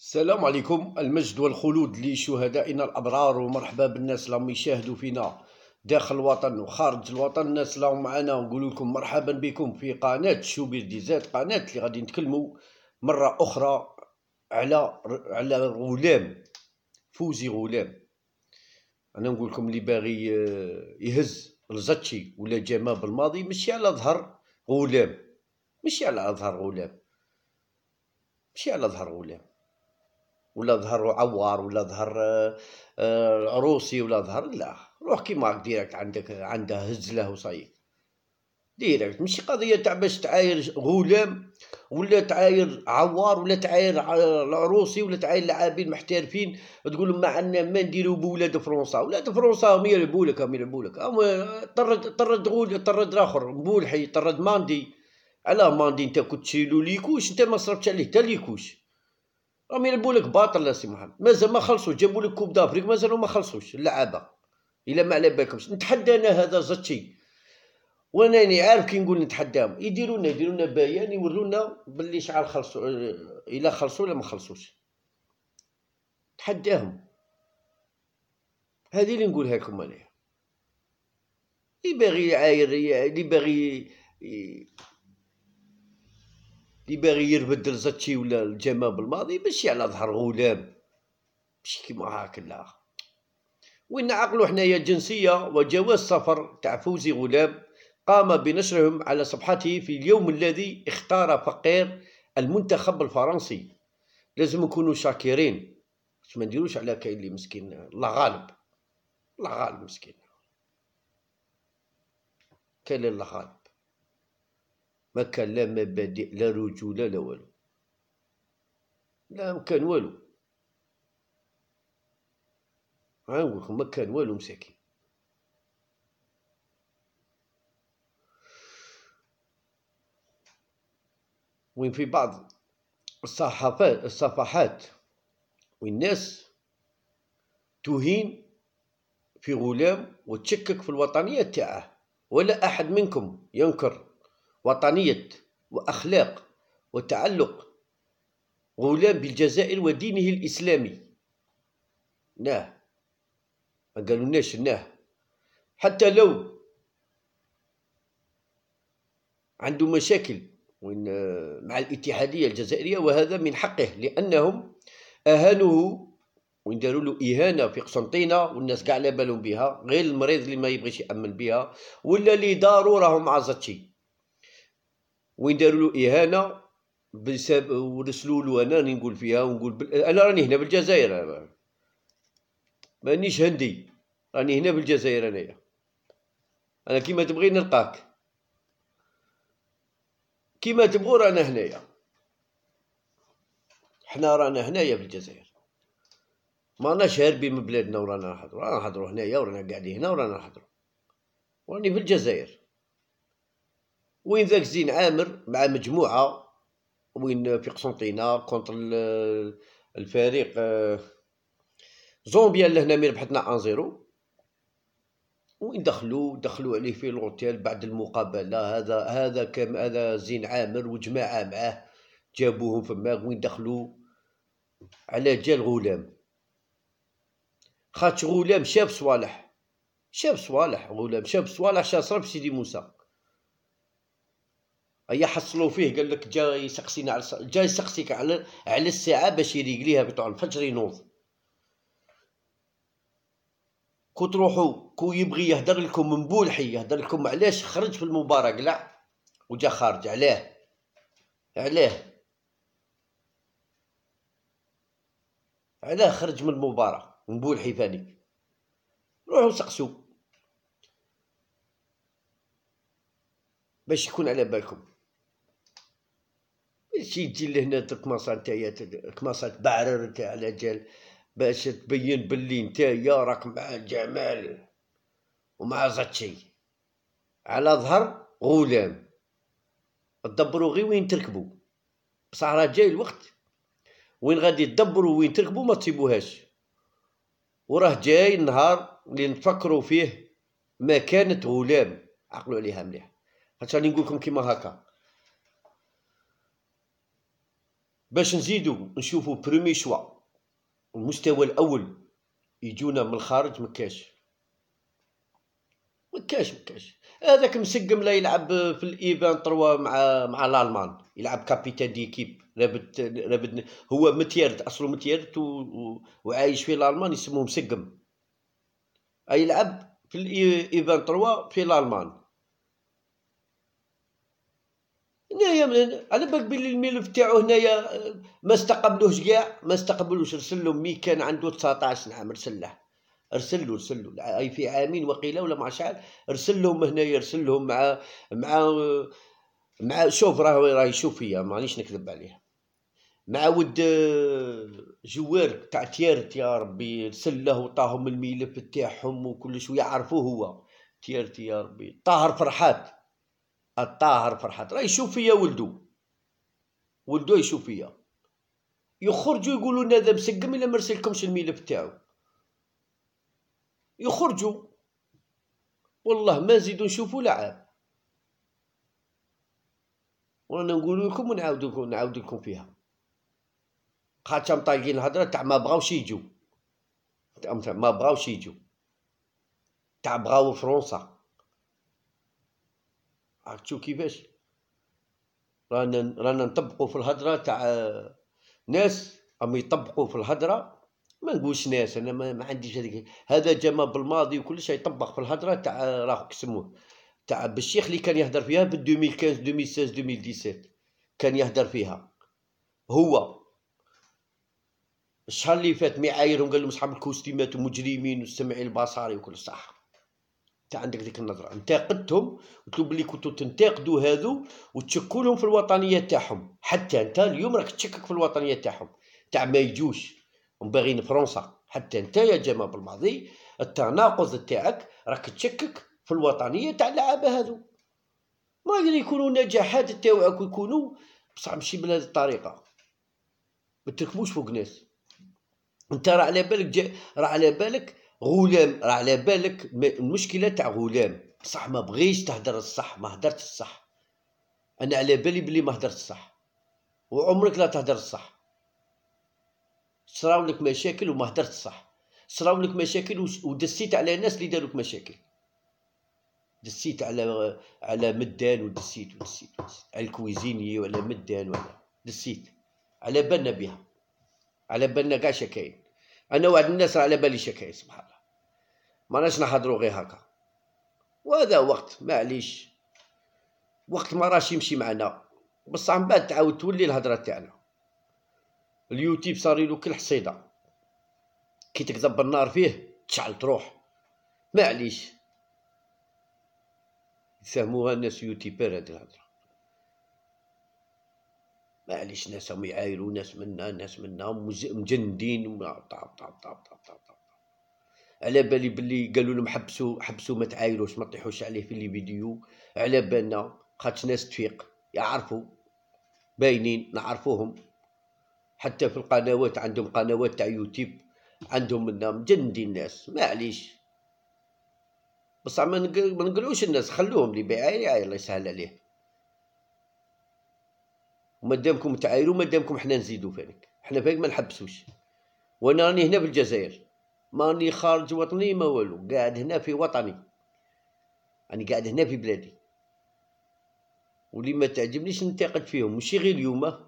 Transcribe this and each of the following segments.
السلام عليكم المجد والخلود لشهدائنا الابرار ومرحبا بالناس اللي راهم يشاهدوا فينا داخل الوطن وخارج الوطن الناس اللي راهم معنا ونقول لكم مرحبا بكم في قناه شوبير ديزات قناه اللي غادي نتكلموا مره اخرى على على غلام فوزي غلام انا نقول لكم اللي باغي آه، يهز الزتشي ولا جما بالماضي ماشي على ظهر غلام ماشي على ظهر غلام ماشي على ظهر غلام ولا ظهر عوار ولا ظهر آه، روسي ولا ظهر لا روح كيما هاك ديرك عندك عندها هز له وصايك ديريكت ماشي قضيه تاع باش تعاير غلام ولا تعاير عوار ولا تعاير العروسي ولا تعاير لاعبين محترفين تقول لهم ما عندنا ما نديروا بولاد فرنسا ولاد فرنسا هم يلعبوا لك هم يلعبوا لك طرد طرد غول طرد اخر مبولحي طرد ماندي على ماندي انت كنت تشيلو ليكوش انت ما صرفتش عليه حتى ليكوش راهم يلعبوا لك باطل سي محمد مازال ما خلصوا جابوا لك كوب دافريك مازالوا ما خلصوش اللعابه الا ما على بالكمش نتحدى انا هذا زتشي وانا يعني عارف كي نقول نتحداهم يديروا لنا يديروا لنا بيان يعني يورونا باللي شحال خلصوا الا خلصوا ولا ما خلصوش نتحداهم هذه اللي نقولها لكم انا اللي باغي يعاير اللي باغي اللي باغي يبدل زاتشي ولا الجما بالماضي ماشي على ظهر غلام ماشي كيما هاك لا وين نعقلو حنايا الجنسية وجواز سفر تاع فوزي غلام قام بنشرهم على صفحته في اليوم الذي اختار فقير المنتخب الفرنسي لازم نكونوا شاكرين باش ما نديروش على كاين اللي مسكين الله غالب الله غالب مسكين كاين الله غالب ما كان لا مبادئ لا رجولة لا والو لا كان والو نقول لكم ما كان والو مساكين وين في بعض الصحافات الصفحات والناس تهين في غلام وتشكك في الوطنية تاعه ولا أحد منكم ينكر وطنية وأخلاق وتعلق غلام بالجزائر ودينه الإسلامي ناه ما قالولناش ناه حتى لو عنده مشاكل مع الاتحادية الجزائرية وهذا من حقه لأنهم أهانوه وين داروا له اهانه في قسنطينه والناس كاع على بالهم بها غير المريض اللي ما يبغيش يامن بها ولا اللي داروا راهم عازتشي وين داروا له اهانه بسبب ورسلوا له انا راني نقول فيها ونقول بل... انا راني هنا بالجزائر انا مانيش هندي راني هنا بالجزائر انايا انا كيما تبغي نلقاك كيما تبغوا رانا هنايا حنا رانا هنايا في الجزائر ما هاربين من بلادنا ورانا نحضروا رانا نحضروا هنايا ورانا قاعدين هنا ورانا نحضروا وراني في الجزائر وين ذاك زين عامر مع مجموعه وين في قسنطينه كونتر الفريق آه، زومبيا اللي هنا مي ربحتنا 1 0 وين دخلوا دخلوا عليه في لوتيل بعد المقابله هذا هذا كم هذا زين عامر وجماعه معاه جابوهم فما وين دخلوا على جال غلام خاطش غلام شاب صوالح شاب صوالح غلام شاب صوالح شاصرب سيدي موسى هيا حصلوا فيه قال لك جا يسقسينا على جا يسقسيك على على الساعه باش يريقليها بتاع الفجر ينوض كو تروحوا كو يبغي يهدر لكم من بولحي يهدر لكم علاش خرج في المباراه قلع وجا خارج علاه علاه علاه خرج من المباراة من بولحي ثاني روحوا سقسوا باش يكون على بالكم تجي لهنا تقمص نتايا تقمصة تبعرر على جال باش تبين بلي نتايا راك مع جمال ومع زاتشي على ظهر غلام تدبروا غي وين تركبوا بصح راه جاي الوقت وين غادي تدبروا وين تركبوا ما تسيبوهاش وراه جاي النهار اللي نفكروا فيه مكانة غلام عقلوا عليها مليح خاطر راني نقول لكم كيما هكا باش نزيدو نشوفو برومي شوا المستوى الاول يجونا من الخارج مكاش مكاش مكاش هذاك مسقم لا يلعب في الايفان تروا مع مع الالمان يلعب كابيتان ديكيب لابد رابط هو متيرد اصله متيرد و... وعايش في الالمان يسموه مسقم يلعب في الايفان تروا في الالمان هنايا على بالك بلي الملف تاعو هنايا ما استقبلوش كاع ما استقبلوش رسلو مي كان عنده 19 عام رسله ارسل له ارسل له اي في عامين وقيله ولا ما شحال ارسل لهم هنايا ارسل لهم مع مع مع شوف راه راه يشوف فيا مانيش نكذب عليه مع ود آه، جوار تاع تيارت يا ربي ارسل له وطاهم الملف تاعهم وكل شويه عرفوه هو تيارت يا ربي طاهر فرحات الطاهر فرحات راه يشوف فيا ولدو ولدو يشوف فيا يخرجوا يقولوا لنا هذا مسقم الا ما رسلكمش الملف تاعو يخرجوا والله ما نزيدو نشوفو لا عام وانا نقول لكم ونعاود لكم نعاود لكم فيها خاطر مطالقين الهضره تاع ما بغاوش يجوا ما بغاوش يجوا تاع بغاو فرنسا عرفتوا كيفاش رانا رانا نطبقوا في الهضره تاع ناس عم يطبقوا في الهضره ما نقولش ناس انا ما, ما عنديش هذيك هذا جما بالماضي وكل شيء يطبق في الهضره تاع راهو كسموه تاع بالشيخ اللي كان يهدر فيها في 2015 2016 2017 كان يهدر فيها هو الشهر اللي فات معايرهم قال لهم اصحاب الكوستيمات ومجرمين والسمعي البصري وكل صح انت عندك ديك النظره انتقدتهم قلت لهم بلي كنتو تنتقدوا هذو وتشكوا في الوطنيه تاعهم حتى انت اليوم راك تشكك في الوطنيه تاعهم تاع ما يجوش باغيين فرنسا حتى انت يا جماعه بالماضي التناقض تاعك راك تشكك في الوطنيه تاع اللعابه هذو ما غير يكونوا نجاحات تاعك يكونوا بصح ماشي بهذه الطريقه ما تركبوش فوق ناس انت راه على بالك جا... راه على بالك غلام راه على بالك المشكله تاع غلام صح ما بغيش تهدر الصح ما هدرت الصح انا على بالي بلي ما هدرت الصح وعمرك لا تهدر الصح صراو لك مشاكل وما هدرت الصح صراو لك مشاكل ودسيت على ناس اللي داروك مشاكل دسيت على على مدان ودسيت ودسيت, ودسيت. على الكويزيني ولا مدان ولا دسيت على بالنا بها على بالنا كاع شكاين انا واحد الناس راه على بالي هكايا سبحان الله ما راناش نحضروا غير هكا وهذا وقت معليش وقت ما راش يمشي معنا بصح من بعد تعاود تولي الهضره تاعنا اليوتيوب صار له كل حصيده كي تكذب النار فيه تشعل تروح معليش يفهموها الناس يوتيوبر هذه الهضره معليش ناس هم يعايروا ناس منا ناس منا مجندين وما طاب طاب طاب طاب طاب على بالي بلي قالوا لهم حبسوا حبسوا ما تعايروش ما تطيحوش عليه في لي فيديو على بالنا خاطش ناس تفيق يعرفوا باينين نعرفوهم حتى في القنوات عندهم قنوات تاع يوتيوب عندهم منا مجندين ناس معليش بصح ما نقولوش الناس خلوهم اللي بيعاير الله يسهل عليه دامكم تعايروا مادامكم حنا نزيدو فيك حنا فيك ما نحبسوش وانا راني هنا في الجزائر ماني خارج وطني ما والو قاعد هنا في وطني راني قاعد هنا في بلادي واللي ما تعجبنيش ننتقد فيهم ماشي غير اليوم اه.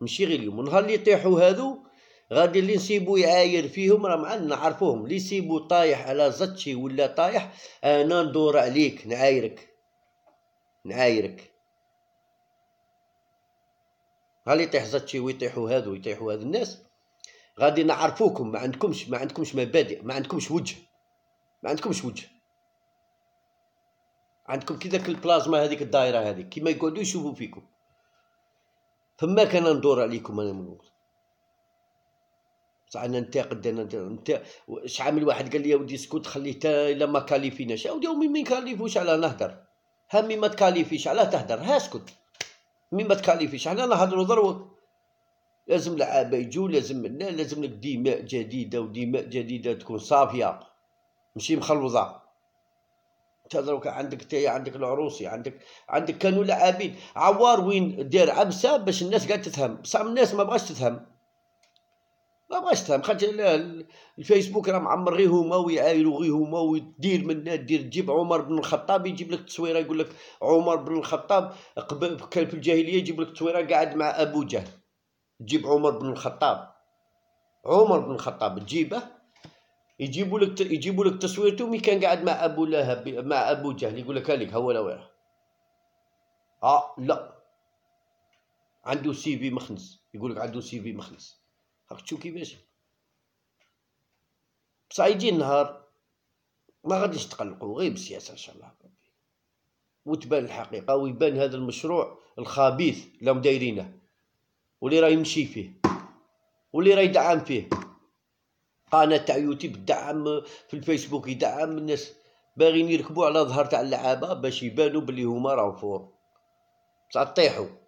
ماشي غير اليوم نهار اللي يطيحوا هادو غادي اللي نسيبو يعاير فيهم راه معنا نعرفوهم اللي يسيبو طايح على زتشي ولا طايح انا ندور عليك نعايرك نعايرك غالي يطيح زاتشي ويطيحوا هادو ويطيحوا هاد الناس غادي نعرفوكم ما عندكمش ما عندكمش مبادئ ما عندكمش وجه ما عندكمش وجه عندكم كي داك البلازما هذيك الدائره هذيك كيما يقعدوا يشوفوا فيكم فما كان ندور عليكم انا من الوقت بصح انا ننتقد انا اش شحال واحد قال لي ودي سكوت خليه تا الا ما كاليفيناش يا ودي من كاليفوش على نهدر همي ما تكاليفيش على تهدر ها اسكت مين ما تكاليفيش حنا نهضروا ضروا لازم لعابه يجوا لازم لا لازم لك دماء جديده ودماء جديده تكون صافيه ماشي مخلوضه تهضروك عندك تايا عندك العروسي عندك عندك كانوا لاعبين عوار وين دار عبسه باش الناس قاعده تفهم بصح الناس ما بغاش تفهم ما بغاش تفهم خاطر الفيسبوك راه معمر غير هما ويعايروا غير هما ودير منا دير تجيب عمر بن الخطاب يجيب لك تصويره يقول لك عمر بن الخطاب قبل كان في الجاهليه يجيب لك تصويره قاعد مع ابو جهل تجيب عمر بن الخطاب عمر بن الخطاب تجيبه يجيبوا لك يجيبوا لك تصويرته مي كان قاعد مع ابو لهب مع ابو جهل يقول لك هاليك هو لا اه لا عنده سي في مخنس يقول لك عنده سي في مخنس راك تشوف كيفاش بصح يجي النهار ما غاديش تقلقوا غير بالسياسه ان شاء الله وتبان الحقيقه ويبان هذا المشروع الخبيث اللي دايرينه واللي راه يمشي فيه واللي راه يدعم فيه قناه تاع يوتيوب تدعم في الفيسبوك يدعم الناس باغيين يركبوا على ظهر تاع اللعابه باش يبانوا بلي هما راهو فور بصح طيحوا